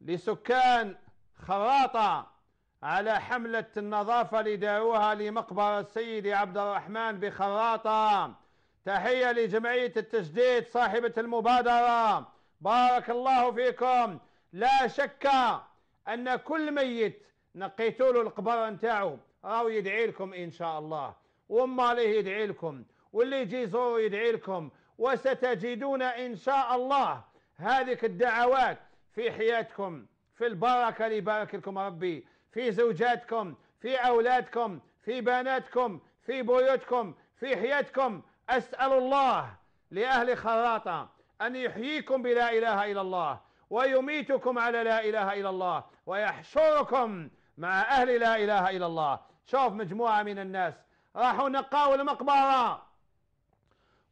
لسكان خراطة على حملة النظافة لدعوها لمقبرة السيد عبد الرحمن بخراطة تحية لجمعية التجديد صاحبة المبادرة بارك الله فيكم لا شك أن كل ميت نقيتوا له القبر نتاعو راهو يدعي لكم إن شاء الله وما ليه يدعي لكم واللي يجي يزور يدعي لكم وستجدون إن شاء الله هذه الدعوات في حياتكم في البركة اللي يبارك لكم ربي في زوجاتكم في أولادكم في بناتكم في بيوتكم في حياتكم أسأل الله لأهل خراطة أن يحييكم بلا إله إلا الله ويميتكم على لا إله إلا الله ويحشركم مع أهل لا إله إلا الله شوف مجموعة من الناس راحوا نقاو المقبرة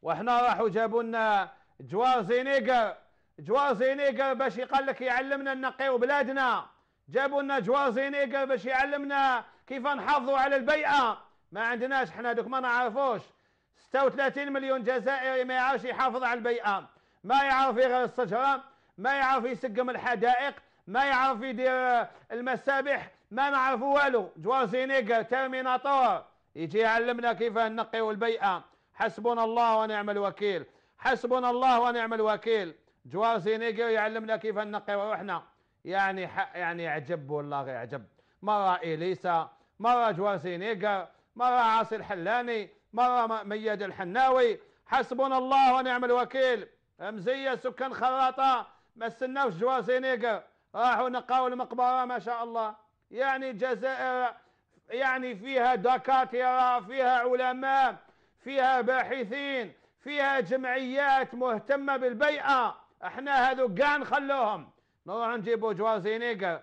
وإحنا راحوا جابوا لنا جوار زينيقر جوازينيقا باش يقال لك يعلمنا نقيو بلادنا جابوا لنا جوازينيقا باش يعلمنا كيف نحافظوا على البيئه ما عندناش حنا دوك ما نعرفوش 36 مليون جزائري ما يعرفش يحافظ على البيئه ما يعرف يغير الشجره ما يعرف يسقم الحدائق ما يعرف يدير المسابح ما نعرف والو جوازينيقا ترميناتور يجي يعلمنا كيف نقيو البيئه حسبنا الله ونعم الوكيل حسبنا الله ونعم الوكيل جوار زينيجر يعلمنا كيف ننقي روحنا يعني يعني عجب والله غير يعجب مرة إليسا مرة جوار زينيجر مرة عاصي الحلاني مرة مياد الحناوي حسبنا الله ونعم الوكيل رمزية سكان خراطة ما استناوش جوار زينيجر راحوا نقاو المقبرة ما شاء الله يعني جزائر يعني فيها دكاترة فيها علماء فيها باحثين فيها جمعيات مهتمة بالبيئة احنا هذو كاع نخلوهم نروح نجيبوا جوار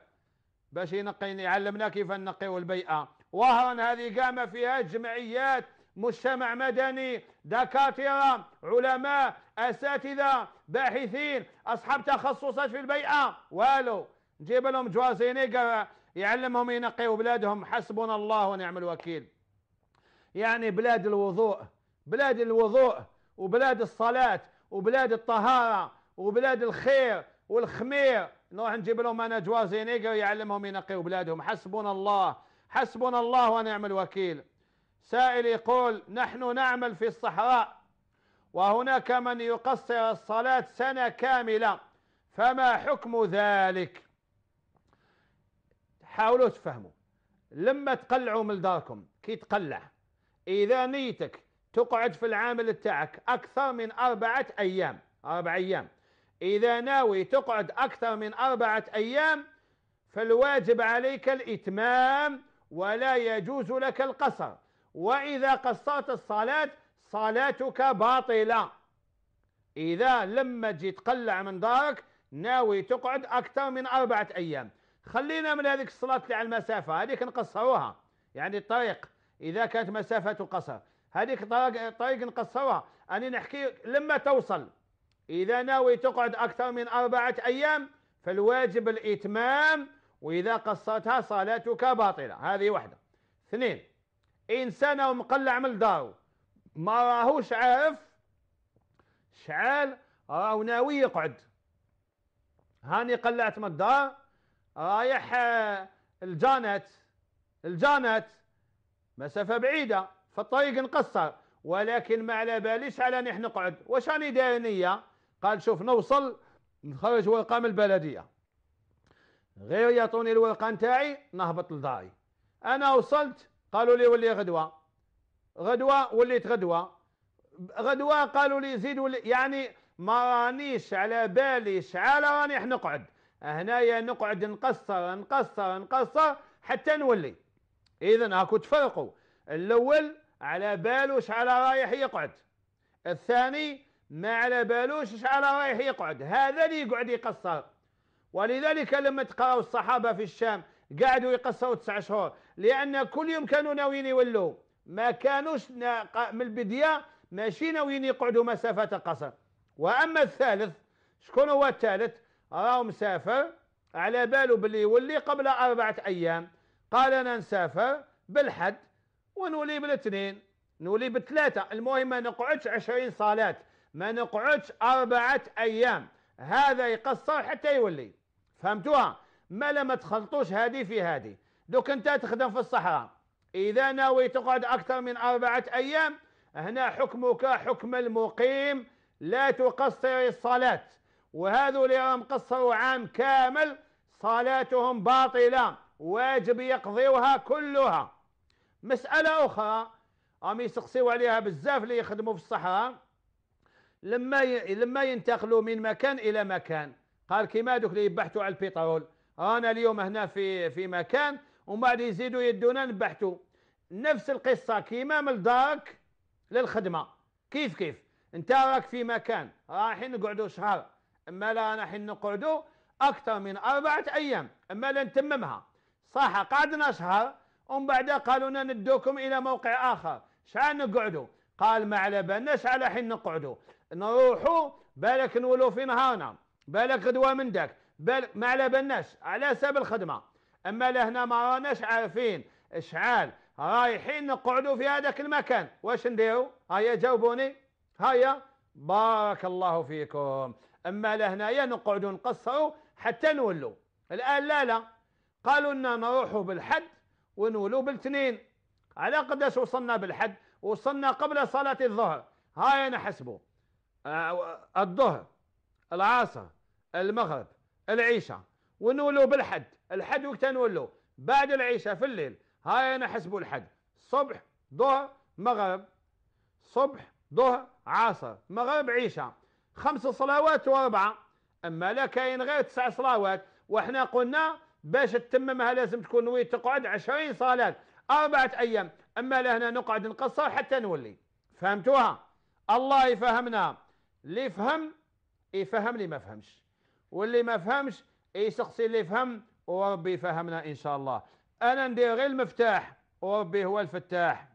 باش ينقي يعلمنا كيف نقيو البيئة وهرا هذه كاع ما فيها جمعيات مجتمع مدني دكاترة علماء أساتذة باحثين أصحاب تخصصات في البيئة والو نجيب لهم جوار يعلمهم ينقيوا بلادهم حسبنا الله ونعم الوكيل يعني بلاد الوضوء بلاد الوضوء وبلاد الصلاة وبلاد الطهارة وبلاد الخير والخمير نروح نجيب لهم انا جوازي يعلمهم ينقيوا بلادهم حسبنا الله حسبنا الله ونعم الوكيل سائل يقول نحن نعمل في الصحراء وهناك من يقصر الصلاة سنة كاملة فما حكم ذلك حاولوا تفهموا لما تقلعوا من داركم كي تقلع إذا نيتك تقعد في العامل تاعك أكثر من أربعة أيام أربع أيام إذا ناوي تقعد أكثر من أربعة أيام فالواجب عليك الإتمام ولا يجوز لك القصر وإذا قصرت الصلاة صلاتك باطلة إذا لما تجي تقلع من دارك ناوي تقعد أكثر من أربعة أيام خلينا من هذيك الصلاة اللي على المسافة هذيك نقصروها يعني الطريق إذا كانت مسافة قصر هذيك طريق, طريق نقصروها أنا نحكي لما توصل إذا ناوي تقعد أكثر من أربعة أيام فالواجب الإتمام وإذا قصرتها صلاتك باطلة هذه واحدة اثنين إنسان أو مقلع من دارو ما راهوش عارف شعال راهو ناوي يقعد هاني قلعت من الدار رايح آه، الجانات الجانات مسافة بعيدة في الطريق نقصر ولكن ما على باليش على نحن نقعد واش راني داير نيه قال شوف نوصل نخرج ورقة من البلدية غير يعطوني الورقة نتاعي نهبط لداري أنا وصلت قالوا لي ولي غدوة غدوة وليت غدوة غدوة قالوا لي زيد ولي يعني ما رانيش على بالي شعال راني نقعد هنايا نقعد نقصر نقصر نقصر حتى نولي اذا هاكو تفرقوا الاول على باله شعال رايح يقعد الثاني ما على بالوش شحال رايح يقعد هذا اللي يقعد يقصر ولذلك لما تقراوا الصحابه في الشام قعدوا يقصروا تسع شهور لان كل يوم كانوا ناويين يولوا ما كانوش من البديه ماشي ناويين يقعدوا مسافه قصر واما الثالث شكون هو الثالث راهو مسافر على باله باللي يولي قبل أربعة أيام قال أنا نسافر بالحد ونولي بالاثنين نولي بالثلاثة المهم ما نقعدش عشرين صلاة ما نقعدش أربعة أيام هذا يقصر حتى يولي فهمتوها ما ما تخلطوش هذه في هذه دوك أنت تخدم في الصحراء إذا ناوي تقعد أكثر من أربعة أيام هنا حكمك حكم المقيم لا تقصر الصلاة وهذو اللي راهم قصروا عام كامل صلاتهم باطلة واجب يقضيوها كلها مسألة أخرى راهم يسقسيو عليها بزاف اللي يخدموا في الصحراء لما لما ينتقلوا من مكان الى مكان قال كيما دوك اللي يبحثوا على البترول انا اليوم هنا في في مكان ومن بعد يزيدوا يدونا نبحثوا نفس القصه كيما من دارك للخدمه كيف كيف انت راك في مكان رايحين نقعدوا شهر اما لا انا حين نقعدوا اكثر من اربعه ايام اما لا نتممها صح قعدنا شهر ومن بعد قالوا لنا ندوكم الى موقع اخر شحال نقعدوا قال ما على بالناش على حين نقعدوا نروحوا بالك نولوا في نهارنا بالك غدوه من داك بالك ما على بالناش على سبب الخدمه اما لهنا ما راناش عارفين شحال رايحين نقعدوا في هذاك المكان واش نديروا هيا جاوبوني هيا بارك الله فيكم اما لهنايا نقعدوا نقصروا حتى نولوا الان لا لا قالوا لنا نروحوا بالحد ونولوا بالاثنين على قداش وصلنا بالحد وصلنا قبل صلاه الظهر هاي نحسبه آه، الظهر العصر المغرب العشاء ونولوا بالحد الحد وقت نولوا بعد العشاء في الليل هاي انا حسبوا الحد صبح ظهر مغرب صبح ظهر عصر مغرب عشاء خمس صلوات واربعه اما لا كاين غير تسع صلوات واحنا قلنا باش تتممها لازم تكون وي تقعد 20 صلاه اربعه ايام اما لهنا نقعد نقصر حتى نولي فهمتوها الله يفهمنا اللي يفهم يفهم اللي ما فهمش واللي ما فهمش يسقسي اللي يفهم وربي يفهمنا ان شاء الله انا ندير غير المفتاح وربي هو الفتاح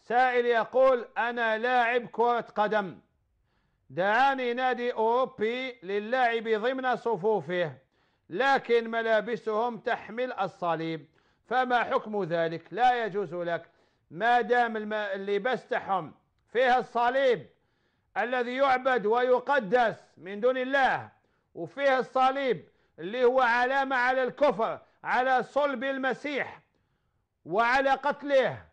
سائل يقول انا لاعب كره قدم دعاني نادي اوروبي للاعب ضمن صفوفه لكن ملابسهم تحمل الصليب فما حكم ذلك لا يجوز لك ما دام اللباس تاعهم فيها الصليب الذي يعبد ويقدس من دون الله وفيه الصليب اللي هو علامة على الكفر على صلب المسيح وعلى قتله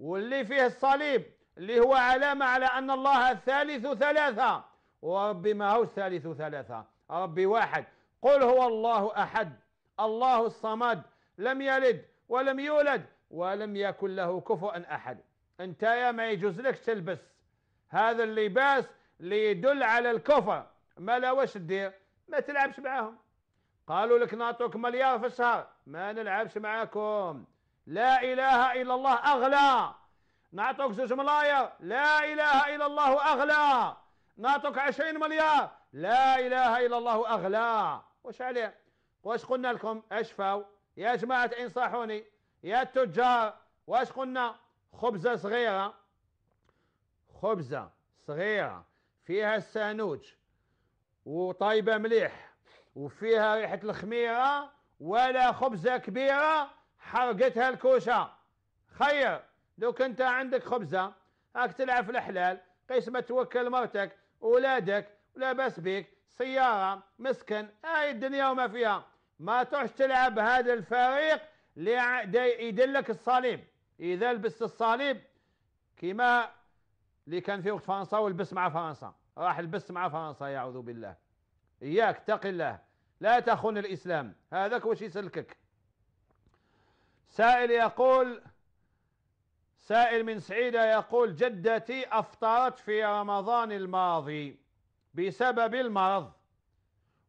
واللي فيه الصليب اللي هو علامة على أن الله ثالث ثلاثة وربي ما هو ثالث ثلاثة ربي واحد قل هو الله أحد الله الصمد لم يلد ولم يولد ولم يكن له كفوا أحد انت يا ما يجوز لك تلبس هذا اللباس اللي يدل على الكفر ما لا واش دير ما تلعبش معاهم قالوا لك نعطوك مليار في الشهر ما نلعبش معاكم لا إله إلا الله أغلى نعطوك زوج ملاير لا إله إلا الله أغلى نعطوك عشرين مليار لا إله إلا الله أغلى واش عليه واش قلنا لكم أشفوا يا جماعة إنصحوني يا التجار واش قلنا خبزة صغيرة خبزة صغيرة فيها السانوج وطيبة مليح وفيها ريحة الخميرة ولا خبزة كبيرة حرقتها الكوشة خير لو كنت عندك خبزة راك تلعب في الحلال قيس ما توكل مرتك ولادك بس بيك سيارة مسكن هاي آه الدنيا وما فيها ما تروحش تلعب هذا الفريق اللي يدلك الصليب إذا لبست الصليب كما اللي كان في وقت فرنسا والبس مع فرنسا راح البس مع فرنسا يعوذ بالله اياك اتق الله لا تخون الاسلام هذاك واش يسلكك سائل يقول سائل من سعيدة يقول جدتي أفطرت في رمضان الماضي بسبب المرض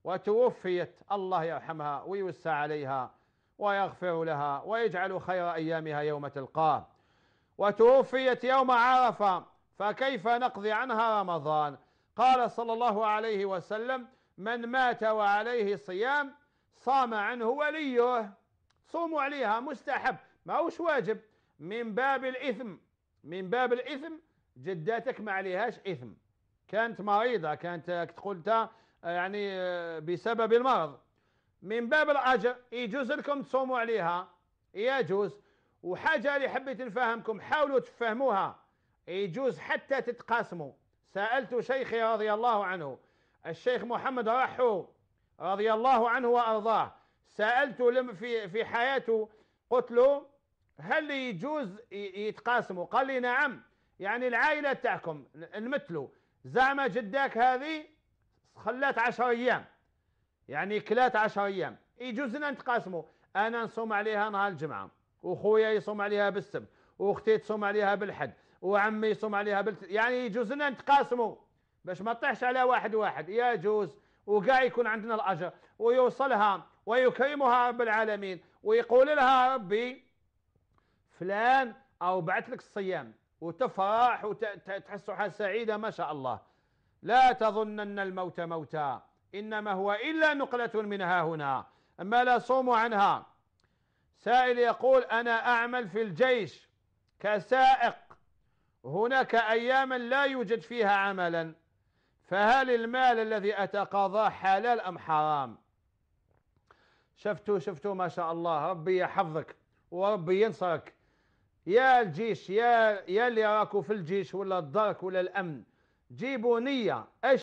وتوفيت الله يرحمها ويوسع عليها ويغفر لها ويجعل خير أيامها يوم تلقاه وتوفيت يوم عرفة فكيف نقضي عنها رمضان قال صلى الله عليه وسلم من مات وعليه صيام صام عنه وليه صوموا عليها مستحب ما هوش واجب من باب الإثم من باب الإثم جداتك ما عليهاش إثم كانت مريضة كانت تقول آه، يعني آه، بسبب المرض من باب الأجر يجوز لكم تصوموا عليها يجوز وحاجة اللي حبيت نفهمكم حاولوا تفهموها يجوز حتى تتقاسموا سألت شيخي رضي الله عنه الشيخ محمد رحو رضي الله عنه وأرضاه سألت في في حياته قلت له هل يجوز يتقاسموا قال لي نعم يعني العائلة تاعكم نمثلوا زعما جداك هذه خلات عشر أيام يعني كلات عشر أيام يجوز لنا نتقاسموا أنا نصوم عليها نهار الجمعة وخويا يصوم عليها بالسبت واختي تصوم عليها بالحد وعمي يصوم عليها بلت يعني يجوز لنا نتقاسموا باش ما تطيحش على واحد واحد يجوز وكاع يكون عندنا الاجر ويوصلها ويكرمها رب العالمين ويقول لها ربي فلان او بعث لك الصيام وتفرح وتحس حال سعيده ما شاء الله لا تظنن الموت موتا انما هو الا نقله منها هنا اما لا صوم عنها سائل يقول انا اعمل في الجيش كسائق هناك أياما لا يوجد فيها عملا فهل المال الذي أتقاضاه حلال أم حرام شفتوا شفتوا ما شاء الله ربي يحفظك وربي ينصرك يا الجيش يا يا اللي راكوا في الجيش ولا الدرك ولا الأمن جيبوا نية